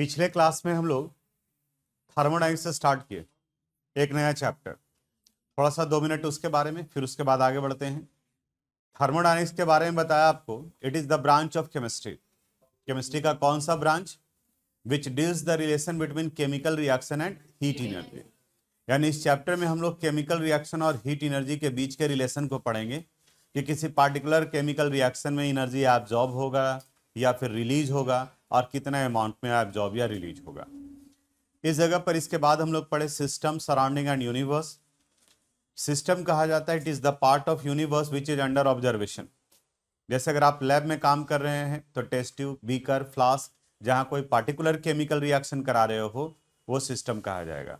पिछले क्लास में हम लोग थर्मोडाइनमिक्स से स्टार्ट किए एक नया चैप्टर थोड़ा सा दो मिनट उसके बारे में फिर उसके बाद आगे बढ़ते हैं थर्मोडाइनमिक्स के बारे में बताया आपको it is the branch of chemistry chemistry का कौन सा branch which deals the relation between chemical reaction and heat energy यानी इस चैप्टर में हम लोग केमिकल रिएक्शन और हीट इनर्जी के बीच के रिलेशन को पढ़ेंगे कि किसी पार्टिकुलर केमिकल रिएक्शन में इनर्जी एब्जॉर्ब होगा या फिर रिलीज होगा और कितना अमाउंट में एब्जॉर्ब या रिलीज होगा इस जगह पर इसके बाद हम लोग पढ़े system surrounding and universe system कहा जाता है it is the part of universe which is under observation जैसे अगर आप लैब में काम कर रहे हैं तो टेस्ट ट्यूब बीकर फ्लास्क जहां कोई पार्टिकुलर केमिकल रिएक्शन करा रहे हो वो सिस्टम कहा जाएगा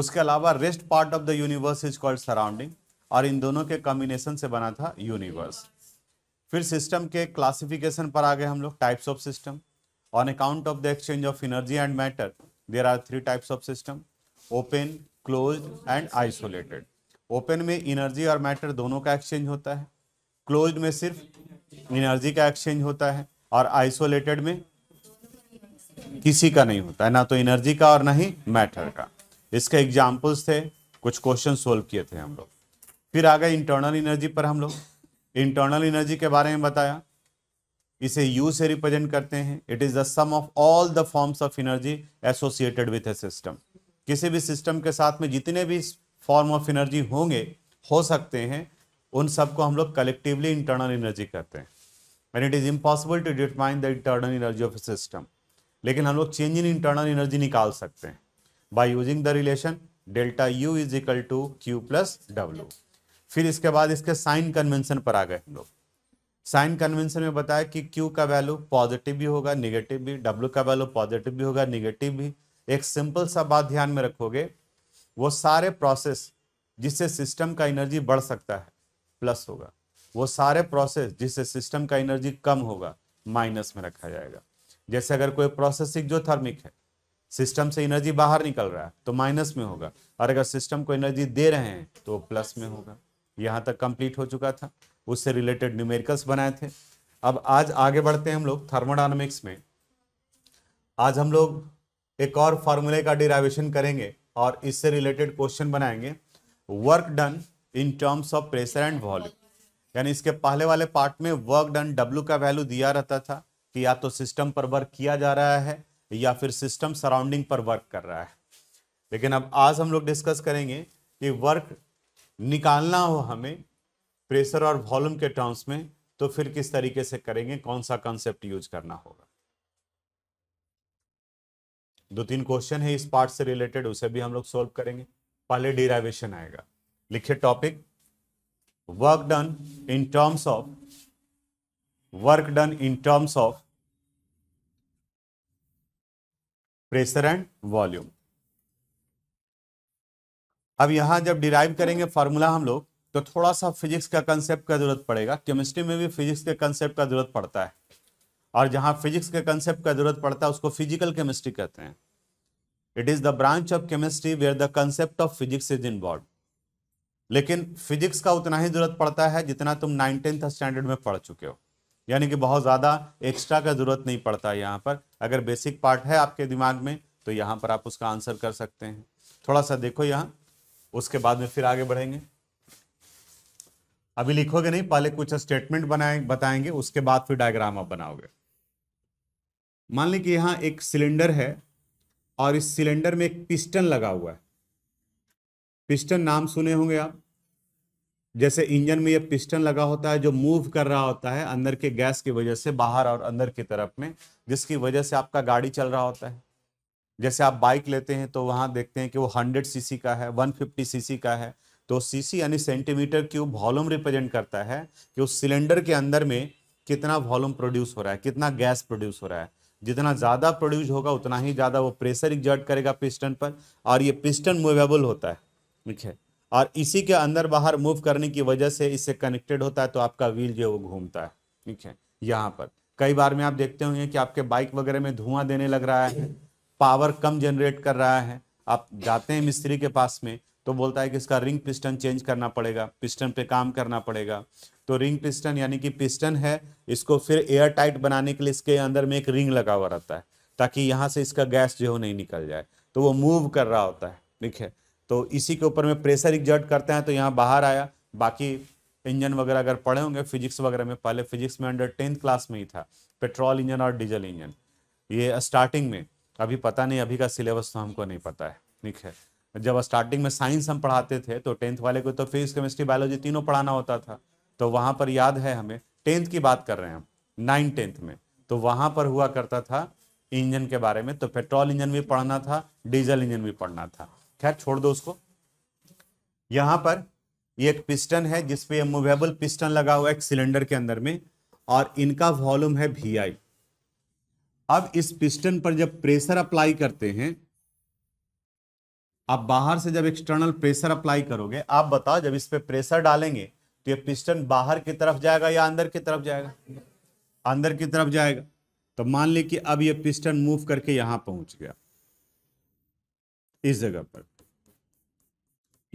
उसके अलावा rest part of the universe is called surrounding और इन दोनों के कॉम्बिनेशन से बना था यूनिवर्स फिर सिस्टम के क्लासिफिकेशन पर आ गए हम लोग types of system on account of the exchange of energy and matter, there are three types of system, open, closed and isolated. Open में एनर्जी और मैटर दोनों का एक्सचेंज होता है क्लोज्ड में सिर्फ एनर्जी का एक्सचेंज होता है और आइसोलेटेड में किसी का नहीं होता है ना तो एनर्जी का और ना ही मैटर का इसके एग्जाम्पल्स थे कुछ क्वेश्चन सोल्व किए थे हम लोग फिर आ गए इंटरनल एनर्जी पर हम लोग इंटरनल एनर्जी के बारे में बताया इसे यू से रिप्रेजेंट करते हैं it is the sum of all the forms of energy associated with a system किसी भी सिस्टम के साथ में जितने भी फॉर्म ऑफ एनर्जी होंगे हो सकते हैं उन सबको हम लोग कलेक्टिवली इंटरनल एनर्जी कहते हैं and it is impossible to determine the internal energy of a system लेकिन हम लोग चेंज इन इंटरनल एनर्जी निकाल सकते हैं by using the relation delta U is equal to Q plus W फिर इसके बाद इसके साइन कन्वेंशन पर आ गए हम लोग साइन कन्वेंशन में बताया कि क्यू का वैल्यू पॉजिटिव भी होगा निगेटिव भी डब्ल्यू का वैल्यू पॉजिटिव भी होगा निगेटिव भी एक सिंपल सा बात ध्यान में रखोगे वो सारे प्रोसेस जिससे सिस्टम का एनर्जी बढ़ सकता है प्लस होगा वो सारे प्रोसेस जिससे सिस्टम का एनर्जी कम होगा माइनस में रखा जाएगा जैसे अगर कोई जो थर्मिक है सिस्टम से एनर्जी बाहर निकल रहा है तो माइनस में होगा और अगर सिस्टम को एनर्जी दे रहे हैं तो प्लस में होगा यहाँ तक कंप्लीट हो चुका था उससे रिलेटेड न्यूमेरिकल्स बनाए थे अब आज आगे बढ़ते हैं हम लोग थर्मोडाइनमिक्स में आज हम लोग एक और फार्मूले का डिराइवेशन करेंगे और इससे रिलेटेड क्वेश्चन बनाएंगे work done in terms of pressure and volume यानी इसके पहले वाले पार्ट में वर्क डन डब्ल्यू का वैल्यू दिया रहता था कि या तो सिस्टम पर वर्क किया जा रहा है या फिर सिस्टम सराउंडिंग पर वर्क कर रहा है लेकिन अब आज हम लोग डिस्कस करेंगे कि वर्क निकालना हो हमें प्रेशर और वॉल्यूम के टर्म्स में तो फिर किस तरीके से करेंगे कौन सा कॉन्सेप्ट यूज करना होगा दो तीन क्वेश्चन है इस पार्ट से रिलेटेड उसे भी हम लोग सोल्व करेंगे पहले डिराइवेशन आएगा लिखे topic work done in terms of work done in terms of pressure and volume अब यहां जब डिराइव करेंगे फॉर्मूला हम लोग तो थोड़ा सा फिजिक्स का कंसेप्ट का जरूरत पड़ेगा केमिस्ट्री में भी फिजिक्स के कंसेप्ट का जरूरत पड़ता है और जहाँ फिजिक्स के कंसेप्ट का जरूरत पड़ता है उसको फिजिकल केमिस्ट्री कहते हैं it is the branch of chemistry where the concept of physics is involve लेकिन फिजिक्स का उतना ही जरूरत पड़ता है जितना तुम नाइन टेंथ स्टैंडर्ड में पढ़ चुके हो यानी कि बहुत ज़्यादा एक्स्ट्रा का जरूरत नहीं पड़ता यहाँ पर अगर बेसिक पार्ट है आपके दिमाग में तो यहाँ पर आप उसका आंसर कर सकते हैं थोड़ा सा देखो यहाँ उसके बाद में फिर आगे बढ़ेंगे अभी लिखोगे नहीं पहले कुछ स्टेटमेंट बनाए बताएंगे उसके बाद फिर डायग्राम आप बनाओगे मान ली कि यहाँ एक सिलेंडर है और इस सिलेंडर में एक पिस्टन लगा हुआ है पिस्टन नाम सुने होंगे आप जैसे इंजन में यह पिस्टन लगा होता है जो मूव कर रहा होता है अंदर के गैस की वजह से बाहर और अंदर की तरफ में जिसकी वजह से आपका गाड़ी चल रहा होता है जैसे आप बाइक लेते हैं तो वहां देखते हैं कि वो हंड्रेड सीसी का है वन फिफ्टी सीसी का है तो सीसी यानी सेंटीमीटर क्यूब वॉल्यूम रिप्रेजेंट करता है कि उस सिलेंडर के अंदर में कितना वॉल्यूम प्रोड्यूस हो रहा है कितना गैस प्रोड्यूस हो रहा है जितना ज़्यादा प्रोड्यूस होगा उतना ही ज़्यादा वो प्रेशर एग्जर्ट करेगा पिस्टन पर और ये पिस्टन मूवेबल होता है ठीक है और इसी के अंदर बाहर मूव करने की वजह से इससे कनेक्टेड होता है तो आपका व्हील जो है वो घूमता है ठीक है यहाँ पर कई बार में आप देखते होंगे कि आपके बाइक वगैरह में धुआं देने लग रहा है पावर कम जनरेट कर रहा है आप जाते हैं मिस्त्री के पास में तो बोलता है कि इसका रिंग पिस्टन चेंज करना पड़ेगा पिस्टन पे काम करना पड़ेगा तो रिंग पिस्टन यानी कि पिस्टन है इसको फिर एयर टाइट बनाने के लिए इसके अंदर में एक रिंग लगा हुआ रहता है ताकि यहाँ से इसका गैस जो नहीं निकल जाए तो वो मूव कर रहा होता है ठीक है तो इसी के ऊपर में प्रेशर एग्जर्ट करते हैं तो यहाँ बाहर आया बाकी इंजन वगैरह अगर पढ़े होंगे फिजिक्स वगैरह में पहले फिजिक्स में अंडर टेंथ क्लास में ही था पेट्रोल इंजन और डीजल इंजन ये स्टार्टिंग में अभी पता नहीं अभी का सिलेबस तो हमको नहीं पता है ठीक है जब स्टार्टिंग में साइंस हम पढ़ाते थे तो टेंथ वाले को तो फिजिक्स केमिस्ट्री बायोलॉजी तीनों पढ़ाना होता था तो वहाँ पर याद है हमें टेंथ की बात कर रहे हैं हम नाइन टेंथ में तो वहाँ पर हुआ करता था इंजन के बारे में तो पेट्रोल इंजन भी पढ़ना था डीजल इंजन भी पढ़ना था खैर छोड़ दो उसको यहाँ पर ये एक पिस्टन है जिसपे मूवेबल पिस्टन लगा हुआ है एक सिलेंडर के अंदर में और इनका वॉल्यूम है वी अब इस पिस्टन पर जब प्रेशर अप्लाई करते हैं आप बाहर से जब एक्सटर्नल प्रेशर अप्लाई करोगे आप बताओ जब इस पर प्रेशर डालेंगे तो ये पिस्टन बाहर की तरफ जाएगा या अंदर की तरफ जाएगा अंदर की तरफ जाएगा तो मान ली कि अब ये पिस्टन मूव करके यहां पहुंच गया इस जगह पर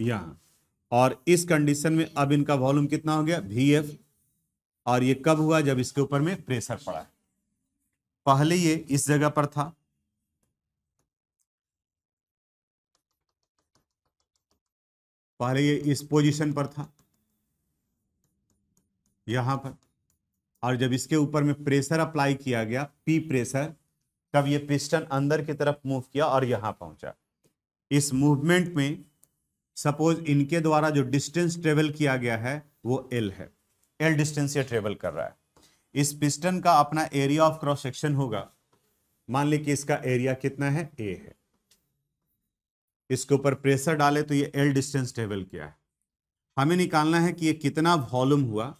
यहां और इस कंडीशन में अब इनका वॉल्यूम कितना हो गया वी एफ और ये कब हुआ जब इसके ऊपर में प्रेशर पड़ा पहले ये इस जगह पर था पहले ये इस पोजीशन पर था यहां पर और जब इसके ऊपर में प्रेशर अप्लाई किया गया पी प्रेशर तब ये पिस्टन अंदर की तरफ मूव किया और यहां पहुंचा इस मूवमेंट में सपोज इनके द्वारा जो डिस्टेंस ट्रेवल किया गया है वो एल है एल डिस्टेंस ये ट्रेवल कर रहा है इस पिस्टन का अपना एरिया ऑफ क्रॉस सेक्शन होगा मान ली कि इसका एरिया कितना है ए है इसके ऊपर प्रेशर डाले तो ये एल डिस्टेंस टेबल क्या है हमें निकालना है कि ये कितना वॉल्यूम हुआ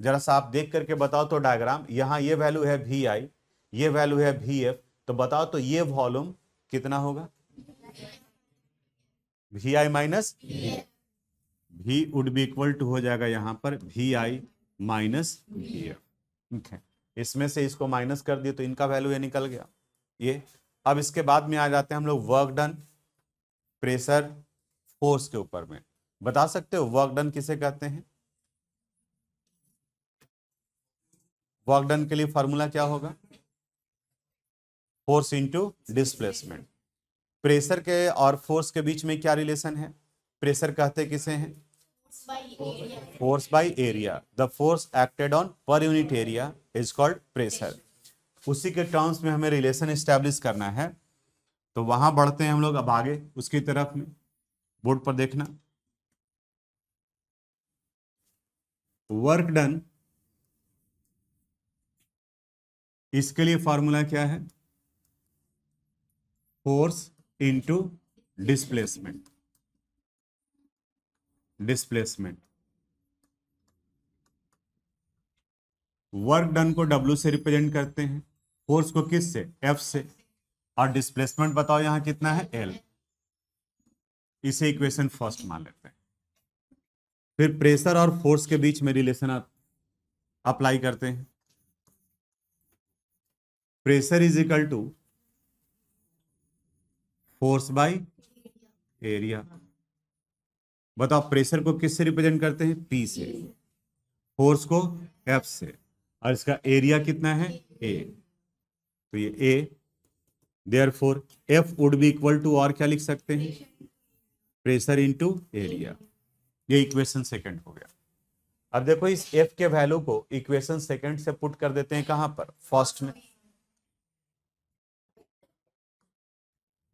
जरा सा आप देख करके बताओ तो डायग्राम यहाँ ये वैल्यू है वी आई ये वैल्यू है वी एफ तो बताओ तो ये वॉल्यूम कितना होगा V I minus V would be equal to हो जाएगा यहाँ पर V I minus V F ठीक है इसमें से इसको माइनस कर दिए तो इनका वैल्यू ये निकल गया ये अब इसके बाद में आ जाते हैं हम लोग वर्क डन प्रेशर फोर्स के ऊपर में बता सकते हो वर्क डन किसे कहते हैं वर्क डन के लिए फॉर्मूला क्या होगा फोर्स इंटू डिस्प्लेसमेंट प्रेशर के और फोर्स के बीच में क्या रिलेशन है प्रेशर कहते किसे हैं force by area the force acted on per unit area is called pressure उसी के टर्म्स में हमें रिलेशन स्टैब्लिश करना है तो वहां बढ़ते हैं हम लोग अब आगे उसकी तरफ में बोर्ड पर देखना वर्क डन इसके लिए फॉर्मूला क्या है force into displacement displacement work done को डब्ल्यू से रिप्रेजेंट करते हैं फोर्स को किस से एफ से और डिस्प्लेसमेंट बताओ यहां कितना है एल इसे इक्वेशन फर्स्ट मान लेते हैं फिर प्रेशर और फोर्स के बीच में रिलेशन आप अप्लाई करते हैं pressure is equal to force by area बताओ प्रेशर को किससे रिप्रेजेंट करते हैं पी से फोर्स को एफ से और इसका एरिया कितना है ए तो ये A therefore F would be equal to और क्या लिख सकते हैं प्रेशर इनटू एरिया ये इक्वेशन सेकंड हो गया अब देखो इस एफ के वैल्यू को इक्वेशन सेकंड से पुट कर देते हैं कहां पर फर्स्ट में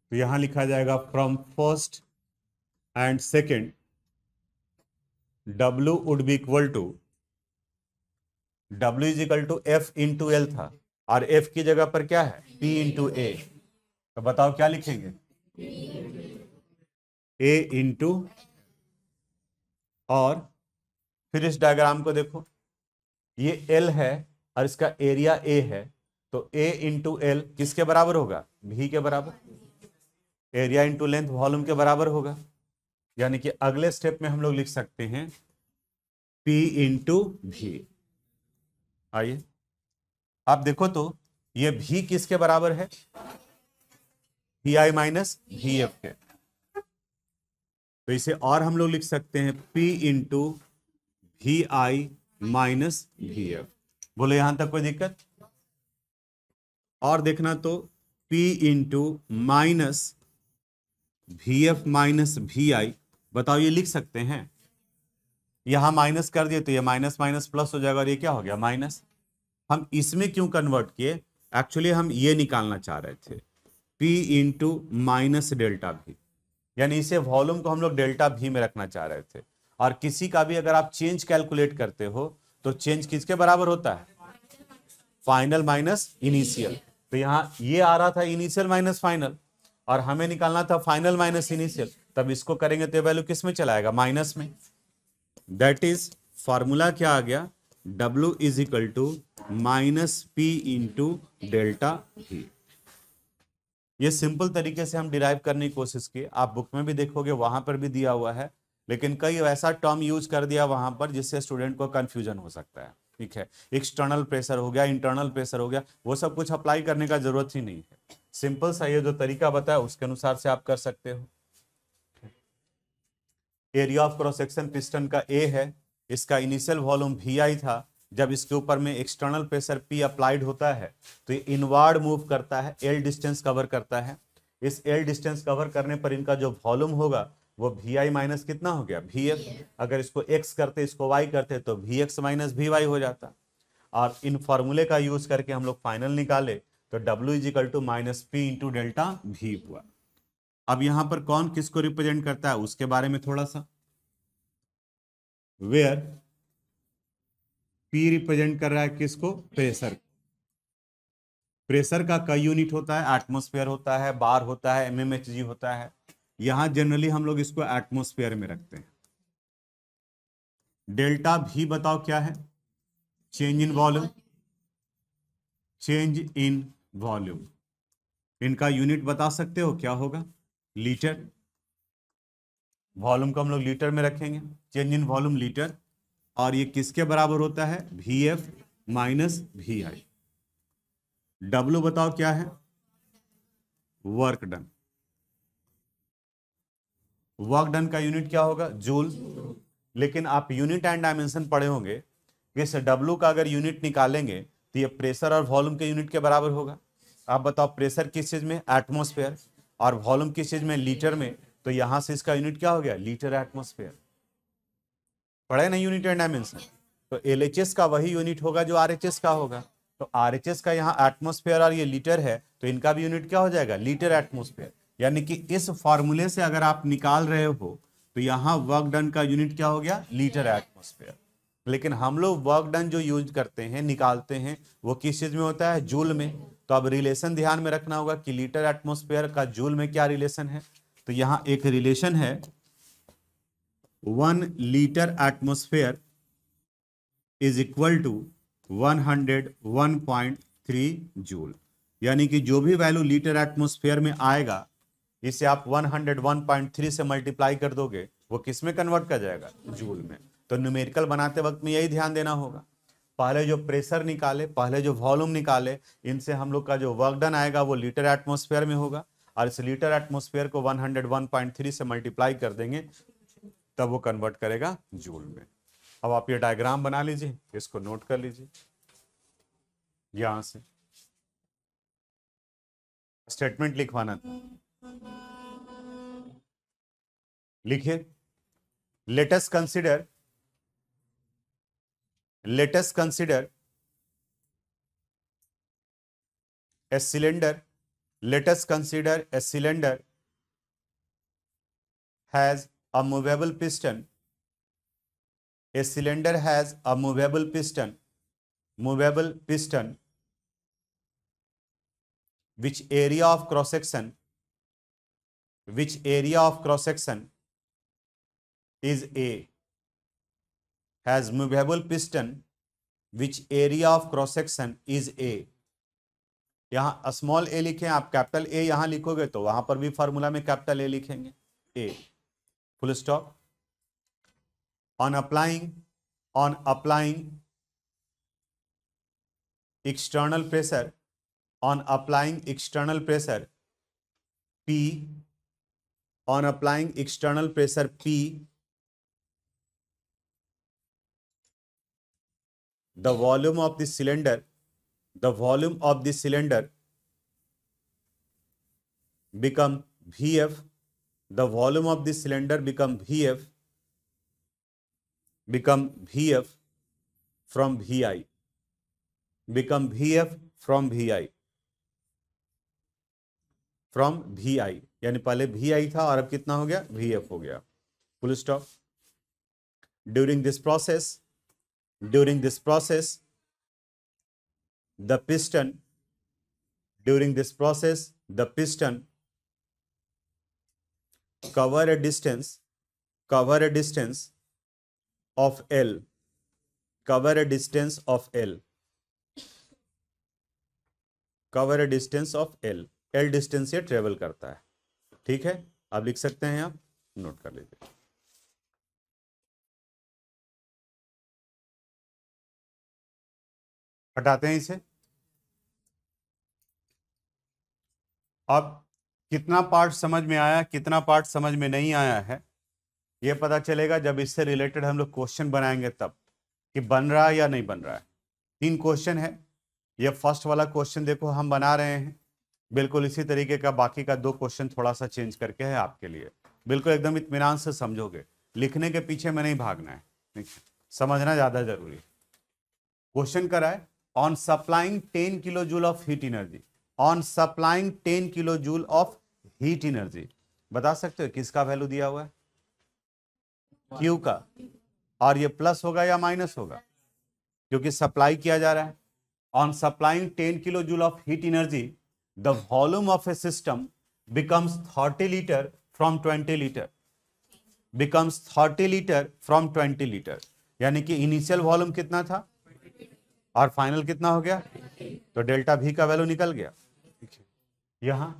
तो यहां लिखा जाएगा from first and second W would be equal to W is equal to F into L था और एफ की जगह पर क्या है पी इंटू ए तो बताओ क्या लिखेंगे ए इंटू और फिर इस डायग्राम को देखो ये एल है और इसका एरिया ए है तो ए इंटू एल किसके बराबर होगा भी के बराबर एरिया इंटू लेंथ वॉल्यूम के बराबर होगा यानी कि अगले स्टेप में हम लोग लिख सकते हैं पी इंटू भी आइए आप देखो तो ये भी किसके बराबर है V I minus V F के तो इसे और हम लोग लिख सकते हैं P into V I minus V F बोले यहां तक कोई दिक्कत और देखना तो P into minus V F minus V I बताओ ये लिख सकते हैं यहां माइनस कर दिए तो ये माइनस माइनस प्लस हो जाएगा और ये क्या हो गया माइनस हम इसमें क्यों कन्वर्ट किए एक्चुअली हम ये निकालना चाह रहे थे पी इंटू माइनस डेल्टा भी यानी इसे वॉल्यूम को हम लोग डेल्टा भी में रखना चाह रहे थे और किसी का भी अगर आप चेंज कैलकुलेट करते हो तो चेंज किसके बराबर होता है फाइनल माइनस इनिशियल तो यहाँ ये आ रहा था इनिशियल माइनस फाइनल और हमें निकालना था फाइनल माइनस इनिशियल तब इसको करेंगे तो वैल्यू किस में चलाएगा माइनस में दैट इज फॉर्मूला क्या आ गया W is equal to minus P into delta V ये सिंपल तरीके से हम डिराइव करने की कोशिश की आप बुक में भी देखोगे वहां पर भी दिया हुआ है लेकिन कई ऐसा टर्म यूज कर दिया वहां पर जिससे स्टूडेंट को कन्फ्यूजन हो सकता है ठीक है एक्सटर्नल प्रेशर हो गया इंटरनल प्रेशर हो गया वो सब कुछ अप्लाई करने का जरूरत ही नहीं है सिंपल सा ये जो तरीका बताया उसके अनुसार से आप कर सकते हो एरिया ऑफ क्रोसेक्शन पिस्टन का ए है इसका इनिशियल वॉल्यूम भी आई था जब इसके ऊपर में एक्सटर्नल प्रेशर पी अप्लाइड होता है तो ये इनवर्ड मूव करता है एल डिस्टेंस कवर करता है इस एल डिस्टेंस कवर करने पर इनका जो वॉल्यूम होगा वो वी आई माइनस कितना हो गया वी एफ अगर इसको एक्स करते इसको वाई करते तो V X minus V Y हो जाता और इन फॉर्मूले का यूज करके हम लोग फाइनल निकाले तो W is equal to minus P into delta V हुआ अब यहां पर कौन किसको रिप्रेजेंट करता है उसके बारे में थोड़ा सा वेयर पी रिप्रेजेंट कर रहा है किसको प्रेशर प्रेशर का कई यूनिट होता है एटमोस्फेयर होता है बार होता है एम होता है यहां जनरली हम लोग इसको एटमोस्फेयर में रखते हैं डेल्टा भी बताओ क्या है change in volume change in volume इनका यूनिट बता सकते हो क्या होगा लीटर वॉल्यूम को हम लोग लीटर में रखेंगे चेंज इन वॉल्यूम लीटर और ये किसके बराबर होता है V F minus V I W बताओ क्या है वर्क डन वर्क डन का यूनिट क्या होगा जूल लेकिन आप यूनिट एंड डायमेंशन पढ़े होंगे इस डब्ल्यू का अगर यूनिट निकालेंगे तो ये प्रेशर और वॉल्यूम के यूनिट के बराबर होगा आप बताओ प्रेशर किस चीज़ में एटमोसफेयर और वॉल्यूम किस चीज़ में लीटर में तो यहां से इसका यूनिट क्या हो गया लीटर एटमोस्फेयर पढ़े ना यूनिट एंड डायमेंशन तो एल का वही यूनिट होगा जो आर का होगा तो आर का यहाँ एटमोस्फेयर और ये लीटर है तो इनका भी यूनिट क्या हो जाएगा लीटर एटमोस्फेयर यानी कि इस फॉर्मूले से अगर आप निकाल रहे हो तो यहाँ वर्क डन का यूनिट क्या हो गया लीटर एटमोस्फेयर लेकिन हम लोग वर्क डन जो यूज करते हैं निकालते हैं वो किस चीज़ में होता है जूल में तो अब रिलेशन ध्यान में रखना होगा कि लीटर एटमोस्फेयर का जूल में क्या रिलेशन है तो यहाँ एक रिलेशन है one litre atmosphere is equal to one one hundred point three joule यानी कि जो भी वैल्यू लीटर एटमोस्फेयर में आएगा इसे आप one one hundred point three से मल्टीप्लाई कर दोगे वो किस में कन्वर्ट कर जाएगा जूल में तो न्यूमेरिकल बनाते वक्त में यही ध्यान देना होगा पहले जो प्रेशर निकाले पहले जो वॉल्यूम निकाले इनसे हम लोग का जो वर्क डन आएगा वो लीटर एटमोस्फेयर में होगा और इस लीटर एटमोस्फेयर को 101.3 से मल्टीप्लाई कर देंगे तब वो कन्वर्ट करेगा जूल में अब आप ये डायग्राम बना लीजिए इसको नोट कर लीजिए यहां से स्टेटमेंट लिखवाना था लिखिए let us consider let us consider a cylinder let us consider a cylinder has a movable piston a cylinder has a movable piston movable piston which area of cross section which area of cross section is a has movable piston which area of cross section is a यहां small a लिखे आप capital A यहां लिखोगे तो वहां पर भी formula में कैपिटल ए लिखेंगे A full stop on applying on applying external pressure on applying external pressure p on applying external pressure p the volume of the cylinder the volume of the cylinder become vf the volume of this cylinder become vf become vf from vi become vf from vi from V I यानी पहले we आई था और अब कितना हो गया we F हो गया full stop during this process during this process the piston during this process the piston cover a distance cover a distance of l cover a distance of l cover a distance of l l distance ये travel करता है ठीक है आप लिख सकते हैं आप नोट कर लीजिए हटाते हैं इसे अब कितना पार्ट समझ में आया कितना पार्ट समझ में नहीं आया है ये पता चलेगा जब इससे रिलेटेड हम लोग क्वेश्चन बनाएंगे तब कि बन रहा है या नहीं बन रहा है तीन क्वेश्चन है ये फर्स्ट वाला क्वेश्चन देखो हम बना रहे हैं बिल्कुल इसी तरीके का बाकी का दो क्वेश्चन थोड़ा सा चेंज करके है आपके लिए बिल्कुल एकदम इतमान से समझोगे लिखने के पीछे में नहीं भागना है समझना ज़्यादा जरूरी क्वेश्चन कराए on supplying ten kilo joule of heat energy on supplying ten kilo joule of heat energy बता सकते हो किसका वैल्यू दिया हुआ है क्यू का और ये प्लस होगा या माइनस होगा क्योंकि सप्लाई किया जा रहा है on supplying ten kilo joule of heat energy the volume of a system becomes thirty litre from twenty litre becomes thirty litre from twenty litre यानी कि इनिशियल वॉल्यूम कितना था और फाइनल कितना हो गया तो डेल्टा भी का वैल्यू निकल गया यहां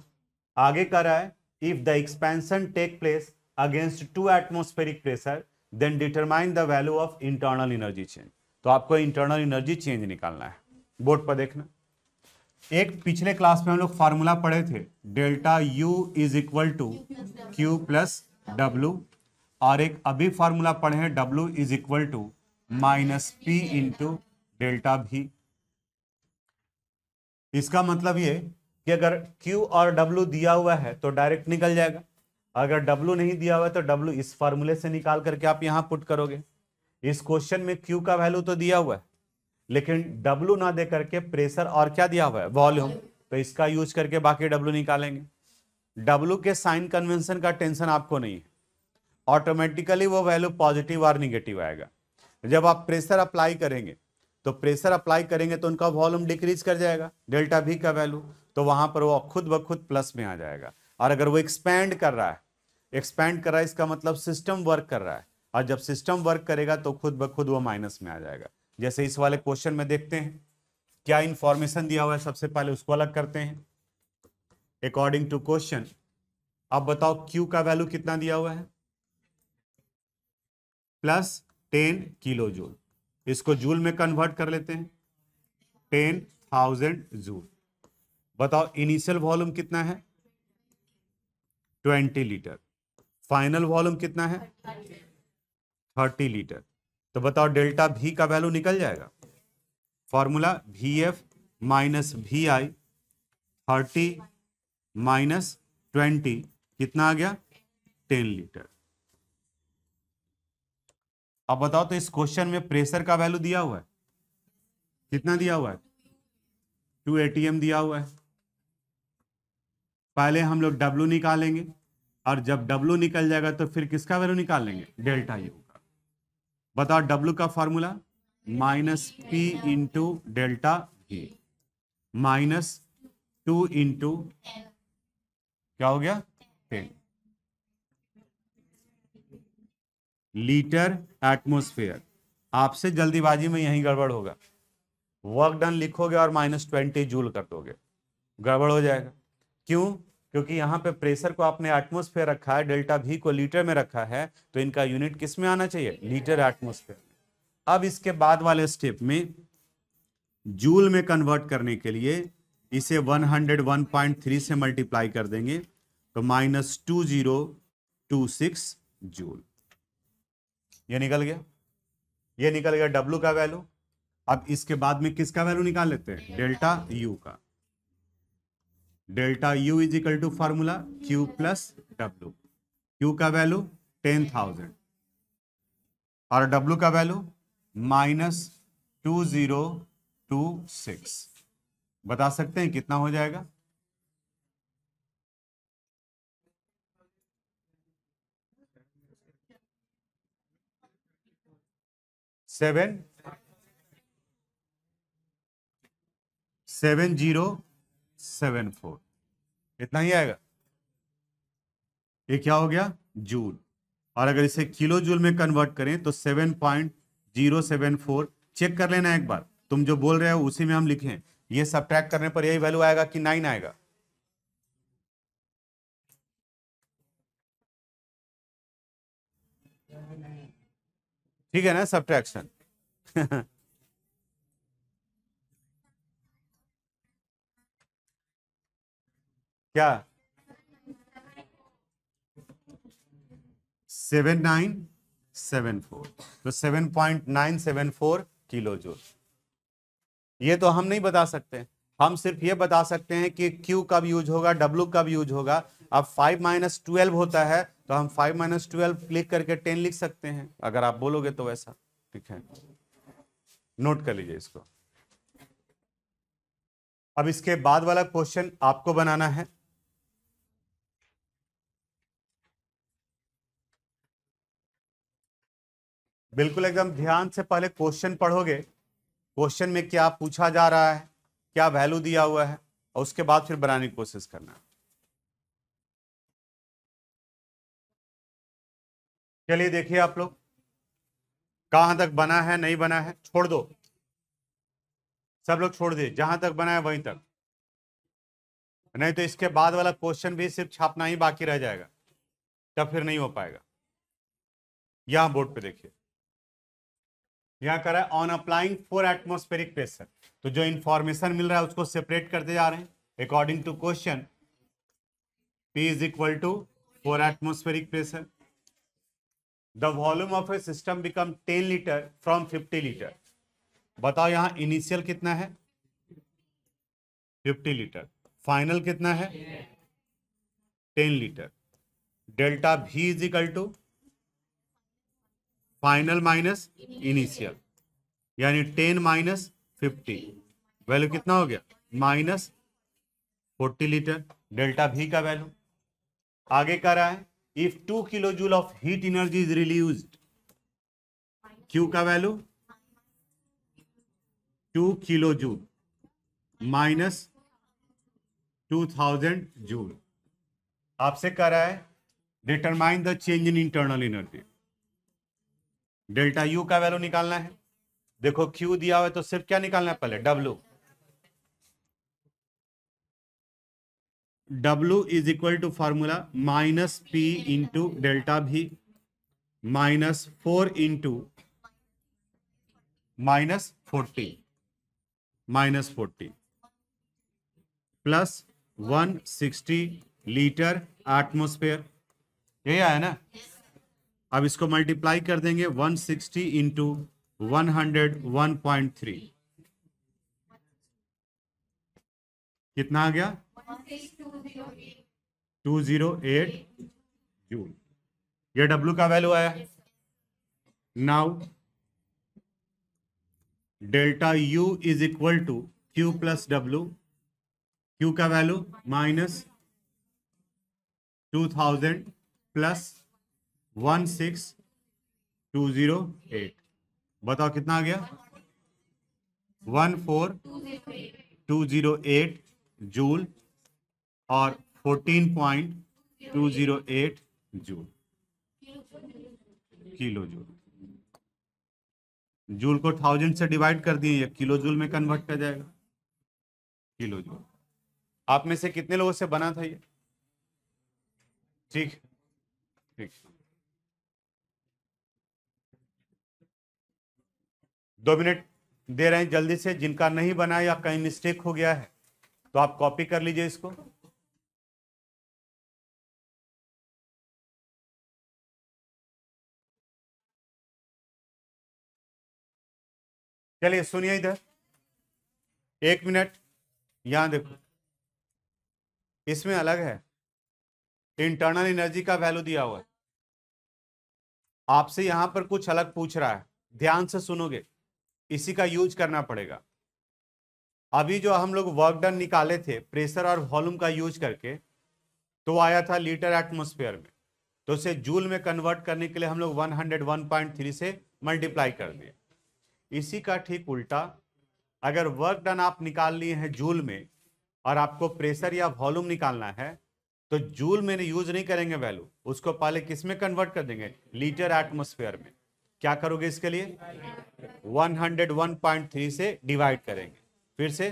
आगे कर रहा है if the expansion take place against two atmospheric pressure then determine the value of internal energy change तो आपको इंटरनल एनर्जी चेंज निकालना है बोर्ड पर देखना एक पिछले क्लास में हम लोग फार्मूला पढ़े थे delta U is equal to Q plus W और एक अभी फार्मूला पढ़े हैं W is equal to minus P into delta V इसका मतलब ये कि अगर Q और W दिया हुआ है तो डायरेक्ट निकल जाएगा अगर W नहीं दिया हुआ है तो W इस फार्मूले से निकाल करके आप यहां पुट करोगे इस क्वेश्चन में Q का वैल्यू तो दिया हुआ है लेकिन W ना दे करके प्रेशर और क्या दिया हुआ है वॉल्यूम तो इसका यूज करके बाकी W निकालेंगे W के साइन कन्वेंशन का टेंशन आपको नहीं है ऑटोमेटिकली वो वैल्यू पॉजिटिव और निगेटिव आएगा जब आप प्रेशर अप्लाई करेंगे तो प्रेशर अप्लाई करेंगे तो उनका वॉल्यूम डिक्रीज कर जाएगा डेल्टा भी का वैल्यू तो वहां पर वो खुद ब खुद प्लस में आ जाएगा और अगर वो एक्सपैंड कर रहा है एक्सपैंड कर रहा है इसका मतलब सिस्टम वर्क कर रहा है और जब सिस्टम वर्क करेगा तो खुद ब खुद वो माइनस में आ जाएगा जैसे इस वाले क्वेश्चन में देखते हैं क्या इंफॉर्मेशन दिया हुआ है सबसे पहले उसको अलग करते हैं अकॉर्डिंग टू क्वेश्चन आप बताओ क्यू का वैल्यू कितना दिया हुआ है प्लस टेन किलो जूल इसको जूल में कन्वर्ट कर लेते हैं टेन थाउजेंड जूल बताओ इनिशियल वॉल्यूम कितना है ट्वेंटी लीटर फाइनल वॉल्यूम कितना है थर्टी लीटर तो बताओ डेल्टा भी का वैल्यू निकल जाएगा फॉर्मूला भी एफ माइनस भी आई थर्टी माइनस ट्वेंटी कितना आ गया टेन लीटर अब बताओ तो इस क्वेश्चन में प्रेशर का वैल्यू दिया हुआ है कितना दिया हुआ है टू एटीएम दिया हुआ है पहले हम लोग डब्लू निकालेंगे और जब डब्लू निकल जाएगा तो फिर किसका वैल्यू निकाल लेंगे डेल्टा यू का बताओ डब्लू का formula minus P into delta V minus two into क्या हो गया टेन लीटर एटमोस्फेयर आपसे जल्दीबाजी में यही गड़बड़ होगा वर्क डन लिखोगे और माइनस ट्वेंटी जूल कर दोगे गड़बड़ हो जाएगा क्यों क्योंकि यहाँ पे प्रेशर को आपने एटमोसफेयर रखा है डेल्टा भी को लीटर में रखा है तो इनका यूनिट किस में आना चाहिए लीटर एटमोसफेयर में अब इसके बाद वाले स्टेप में जूल में कन्वर्ट करने के लिए इसे 101.3 से मल्टीप्लाई कर देंगे तो minus two zero two six joule ये निकल गया ये निकल गया डब्लू का वैल्यू अब इसके बाद में किसका वैल्यू निकाल लेते हैं डेल्टा यू का delta U is equal to formula Q plus W Q का वैल्यू टेन थाउजेंड और डब्ल्यू का value minus two zero two six बता सकते हैं कितना हो जाएगा seven seven zero seven four इतना ही आएगा ये क्या हो गया जूल और अगर इसे किलो जूल में कन्वर्ट करें तो seven point zero seven four check कर लेना एक बार तुम जो बोल रहे हो उसी में हम लिखें ये सब करने पर यही वैल्यू आएगा कि नाइन आएगा ठीक है ना सब क्या सेवन नाइन सेवन फोर तो seven point nine seven four kilo जो ये तो हम नहीं बता सकते हम सिर्फ ये बता सकते हैं कि Q कब यूज होगा W कब यूज होगा अब 5 माइनस ट्वेल्व होता है तो हम 5 माइनस ट्वेल्व क्लिक करके 10 लिख सकते हैं अगर आप बोलोगे तो वैसा ठीक है नोट कर लीजिए इसको अब इसके बाद वाला क्वेश्चन आपको बनाना है बिल्कुल एकदम ध्यान से पहले क्वेश्चन पढ़ोगे क्वेश्चन में क्या पूछा जा रहा है क्या वैल्यू दिया हुआ है और उसके बाद फिर बनाने की कोशिश करना है चलिए देखिए आप लोग कहां तक बना है नहीं बना है छोड़ दो सब लोग छोड़ दिए जहां तक बना है वहीं तक नहीं तो इसके बाद वाला क्वेश्चन भी सिर्फ छापना ही बाकी रह जाएगा तब फिर नहीं हो पाएगा यहां बोर्ड पे देखिए यहाँ करा है on applying four atmospheric pressure तो जो इंफॉर्मेशन मिल रहा है उसको सेपरेट करते जा रहे हैं according to question P is equal to four atmospheric pressure the volume of a system become ten litre from fifty litre बताओ यहाँ इनिशियल कितना है फिफ्टी लीटर फाइनल कितना है ten litre delta V is equal to final minus initial यानी ten minus fifty value कितना हो गया minus forty litre delta V का वैल्यू आगे कर रहा है if two kilo joule of heat energy is release Q का value two kilo joule minus two thousand joule आपसे कर रहा है determine the change in internal energy delta U का वैल्यू निकालना है देखो क्यू दिया हुआ है तो सिर्फ क्या निकालना है पहले W W is equal to formula minus P into delta V minus four into minus forty minus forty plus one sixty litre atmosphere यही आया ना अब इसको मल्टीप्लाई कर देंगे 160 sixty into one hundred one point three कितना आ गया टू जीरो एट जूल ये डब्ल्यू का वैल्यू आया now delta U is equal to Q plus W Q का value minus two thousand plus one six two zero eight बताओ कितना आ गया one four two zero eight joule और fourteen point two zero eight joule kilo joule joule को thousand से divide कर दिए किलो जूल में कन्वर्ट कर जाएगा किलो जूल आप में से कितने लोगों से बना था ये ठीक ठीक दो मिनट दे रहे हैं जल्दी से जिनका नहीं बना या कहीं मिस्टेक हो गया है तो आप कॉपी कर लीजिए इसको चलिए सुनिए इधर एक मिनट यहां देखो इसमें अलग है इंटरनल एनर्जी का वैल्यू दिया हुआ है आपसे यहां पर कुछ अलग पूछ रहा है ध्यान से सुनोगे इसी का यूज करना पड़ेगा अभी जो हम लोग वर्क डन निकाले थे प्रेशर और वॉल्यूम का यूज करके तो आया था लीटर एटमोस्फेयर में तो उसे जूल में कन्वर्ट करने के लिए हम लोग 101.3 से मल्टीप्लाई कर दिए इसी का ठीक उल्टा अगर वर्क डन आप निकाल लिए हैं जूल में और आपको प्रेशर या वॉल्यूम निकालना है तो जूल में यूज नहीं करेंगे वैल्यू उसको पहले किस में कन्वर्ट कर देंगे लीटर एटमोस्फेयर में क्या करोगे इसके लिए 101.3 से डिवाइड करेंगे फिर से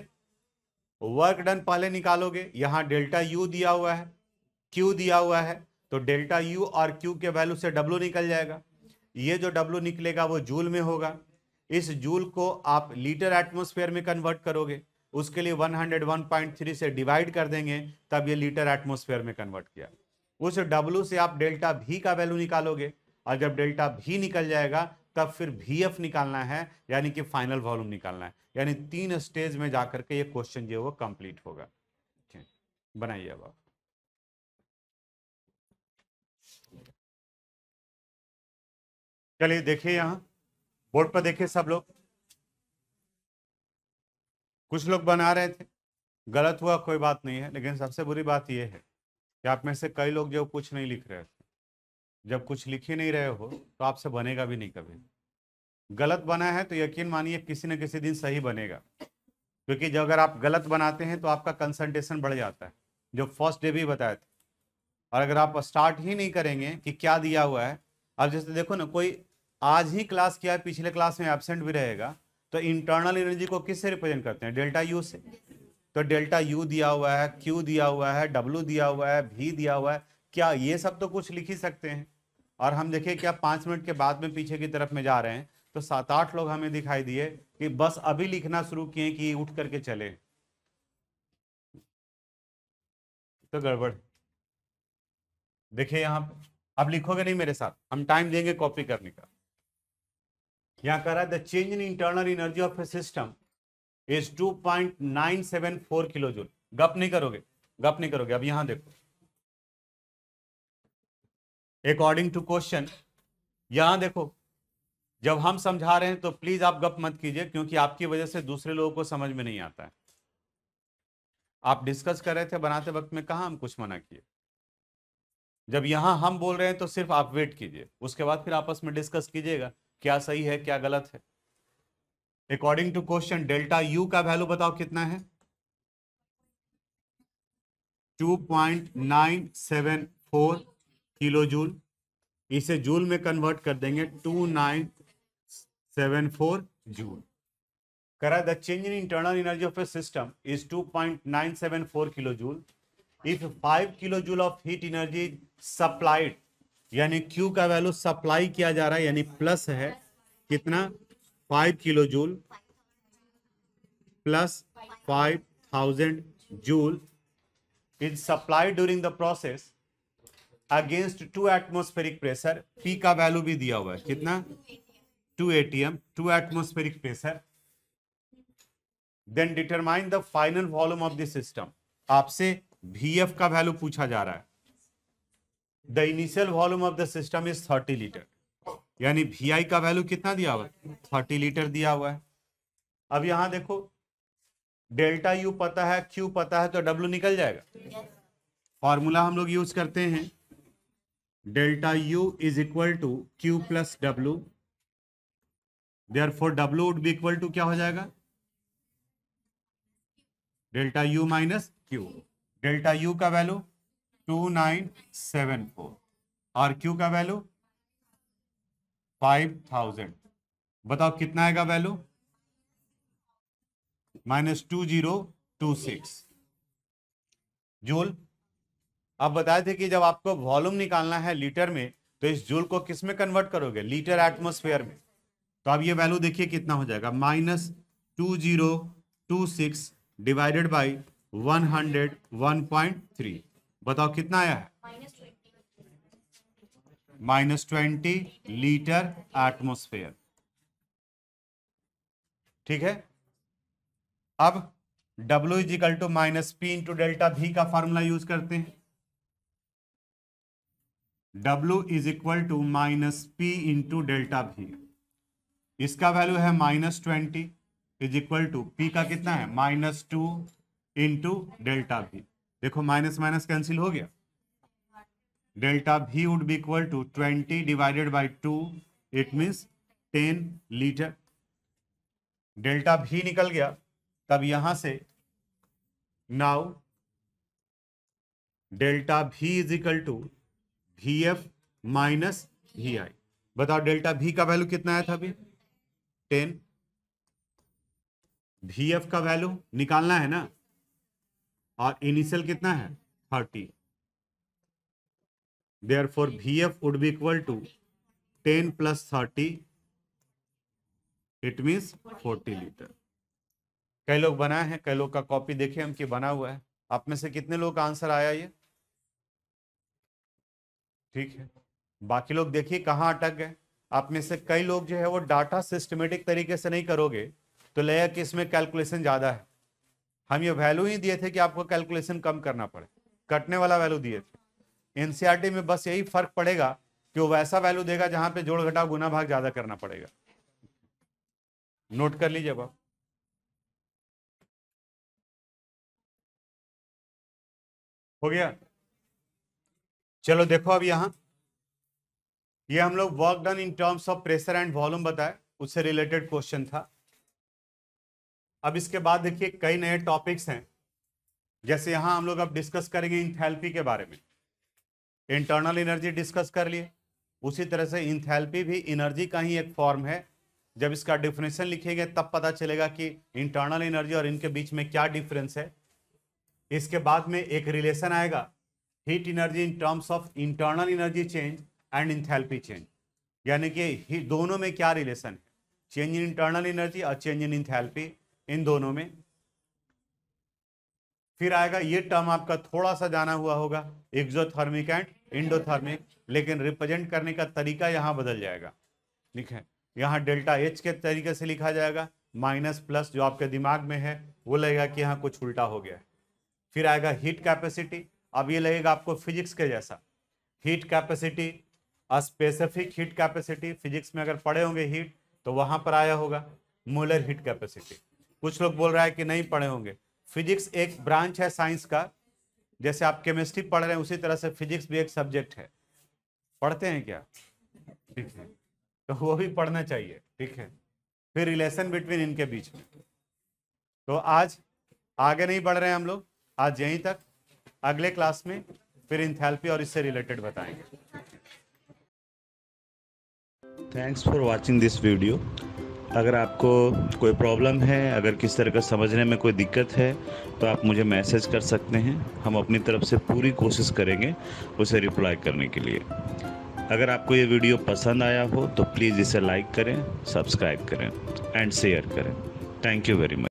वर्क डन पहले निकालोगे यहाँ डेल्टा यू दिया हुआ है क्यू दिया हुआ है तो डेल्टा यू और क्यू के वैल्यू से डब्लू निकल जाएगा ये जो डब्लू निकलेगा वो जूल में होगा इस जूल को आप लीटर एटमोस्फेयर में कन्वर्ट करोगे उसके लिए 101.3 से डिवाइड कर देंगे तब ये लीटर एटमोस्फेयर में कन्वर्ट किया उस डब्लू से आप डेल्टा भी का वैल्यू निकालोगे और जब डेल्टा भी निकल जाएगा तब फिर भी एफ निकालना है यानी कि फाइनल वॉल्यूम निकालना है यानी तीन स्टेज में जाकर के ये क्वेश्चन जो है वो कंप्लीट होगा बनाइए अब चलिए देखिए यहां बोर्ड पर देखिए सब लोग कुछ लोग बना रहे थे गलत हुआ कोई बात नहीं है लेकिन सबसे बुरी बात यह है कि आप में से कई लोग जो कुछ नहीं लिख रहे थे जब कुछ लिख ही नहीं रहे हो तो आपसे बनेगा भी नहीं कभी गलत बना है तो यकीन मानिए किसी न किसी दिन सही बनेगा क्योंकि जब अगर आप गलत बनाते हैं तो आपका कंसंट्रेशन बढ़ जाता है जो फर्स्ट डे भी बताए थे और अगर आप स्टार्ट ही नहीं करेंगे कि क्या दिया हुआ है अब जैसे देखो ना कोई आज ही क्लास किया है पिछले क्लास में एबसेंट भी रहेगा तो इंटरनल एनर्जी को किससे रिप्रेजेंट करते हैं डेल्टा यू से तो डेल्टा यू दिया हुआ है क्यू दिया हुआ है डब्ल्यू दिया हुआ है भी दिया हुआ है क्या ये सब तो कुछ लिख ही सकते हैं और हम देखिए क्या पांच मिनट के बाद में पीछे की तरफ में जा रहे हैं तो सात आठ लोग हमें दिखाई दिए कि बस अभी लिखना शुरू किए कि उठ करके चले तो गड़बड़ देखिए यहां अब लिखोगे नहीं मेरे साथ हम टाइम देंगे कॉपी करने का यहां कह रहा है the change in internal energy of a system is two point nine four kilo joule गप नहीं करोगे गप नहीं करोगे अब यहां देखो अकॉर्डिंग टू क्वेश्चन यहां देखो जब हम समझा रहे हैं तो प्लीज आप गप मत कीजिए क्योंकि आपकी वजह से दूसरे लोगों को समझ में नहीं आता है आप डिस्कस कर रहे थे बनाते वक्त में कहा हम कुछ मना किए जब यहां हम बोल रहे हैं तो सिर्फ आप वेट कीजिए उसके बाद फिर आपस में डिस्कस कीजिएगा क्या सही है क्या गलत है according to question delta U का वैल्यू बताओ कितना है 2.974 किलो जूल इसे जूल में कन्वर्ट कर देंगे two nine seven four joule करा the change in internal energy of a system is two point nine seven four kilo joule if five kilo joule of heat energy supplied यानी Q का value supply किया जा रहा है यानी plus है कितना five kilo joule plus five thousand joule is supply during the process against two atmospheric pressure P का वैल्यू भी दिया हुआ है कितना two ATM two atmospheric pressure then determine the final volume of the system आपसे vf का value पूछा जा रहा है the initial volume of the system is thirty litre यानी vi का वैल्यू कितना दिया हुआ है 30 लीटर दिया हुआ है अब यहां देखो डेल्टा u पता है q पता है तो w निकल जाएगा फॉर्मूला हम लोग यूज करते हैं delta u is equal to q plus w therefore w would be equal to क्या हो जाएगा delta U minus Q delta U का value two nine seven four और क्यू का वैल्यू फाइव थाउजेंड बताओ कितना आएगा value minus two zero two six joule आप बताए थे कि जब आपको वॉल्यूम निकालना है लीटर में तो इस जूल को किस में कन्वर्ट करोगे लीटर एटमोस्फेयर में तो आप ये वैल्यू देखिए कितना हो जाएगा minus two zero two six divided by one hundred one point three बताओ कितना आया है माइनस ट्वेंटी लीटर एटमोस्फेयर ठीक है अब W is equal to minus P into delta V का फॉर्मूला यूज करते हैं W is equal to minus P into delta V इसका वैल्यू है minus twenty is equal to P का कितना है माइनस टू इंटू डेल्टा भी देखो माइनस माइनस कैंसिल हो गया delta V would be equal to twenty divided by two it means ten litre delta V निकल गया तब यहां से now delta V is equal to V F minus V I बताओ डेल्टा भी का value कितना आया था अभी टेन वी एफ का वैल्यू निकालना है ना और इनिशियल कितना है thirty therefore V F would be equal to ten plus thirty it means forty litre कई लोग बनाए हैं कई लोग का कॉपी देखे हम कि बना हुआ है आप में से कितने लोग का आंसर आया ये ठीक है बाकी लोग देखिए कहाँ अटक गए आप में से कई लोग जो है वो डाटा सिस्टमेटिक तरीके से नहीं करोगे तो लगेगा कि इसमें कैलकुलेशन ज़्यादा है हम ये वैल्यू ही दिए थे कि आपको कैलकुलेशन कम करना पड़े कटने वाला वैल्यू दिए थे एनसीआरटी e में बस यही फर्क पड़ेगा कि वो वैसा वैल्यू देगा जहां पे जोड़ घटा गुना भाग ज़्यादा करना पड़ेगा नोट कर लीजिए बाब हो गया चलो देखो अब यहाँ ये हम लोग work done in terms of pressure and volume बताए उससे रिलेटेड क्वेश्चन था अब इसके बाद देखिए कई नए टॉपिक्स हैं जैसे यहाँ हम लोग अब डिस्कस करेंगे इंथैल्पी के बारे में इंटरनल एनर्जी डिस्कस कर लिए उसी तरह से इंथैल्पी भी एनर्जी का ही एक फॉर्म है जब इसका डिफिनेशन लिखेंगे तब पता चलेगा कि इंटरनल एनर्जी और इनके बीच में क्या डिफरेंस है इसके बाद में एक रिलेशन आएगा heat energy in terms of internal energy change and enthalpy change यानी कि दोनों में क्या रिलेशन है चेंज इन इंटरनल एनर्जी और चेंज इन इंथैल्पी इन दोनों में फिर आएगा ये टर्म आपका थोड़ा सा जाना हुआ होगा एक्जोथर्मिक एंड इंडोथर्मिक लेकिन रिप्रेजेंट करने का तरीका यहाँ बदल जाएगा ठीक है यहाँ डेल्टा एच के तरीके से लिखा जाएगा माइनस प्लस जो आपके दिमाग में है वो लगेगा कि यहाँ कुछ उल्टा हो गया है फिर आएगा हीट कैपेसिटी अब ये लगेगा आपको फिजिक्स के जैसा heat capacity specific heat capacity physics में अगर पढ़े होंगे हीट तो वहां पर आया होगा मोलर हीट कैपेसिटी कुछ लोग बोल रहा है कि नहीं पढ़े होंगे फिजिक्स एक ब्रांच है साइंस का जैसे आप केमिस्ट्री पढ़ रहे हैं उसी तरह से फिजिक्स भी एक सब्जेक्ट है पढ़ते हैं क्या ठीक है तो वो भी पढ़ना चाहिए ठीक है फिर रिलेशन बिटवीन इनके बीच में तो आज आगे नहीं बढ़ रहे हैं हम लोग आज यहीं तक अगले क्लास में फिर इंथैल्पी और इससे रिलेटेड बताएंगे thanks for watching this video अगर आपको कोई प्रॉब्लम है अगर किस तरह का समझने में कोई दिक्कत है तो आप मुझे मैसेज कर सकते हैं हम अपनी तरफ से पूरी कोशिश करेंगे उसे रिप्लाई करने के लिए अगर आपको ये वीडियो पसंद आया हो तो प्लीज़ इसे लाइक करें सब्सक्राइब करें एंड शेयर करें थैंक यू वेरी मच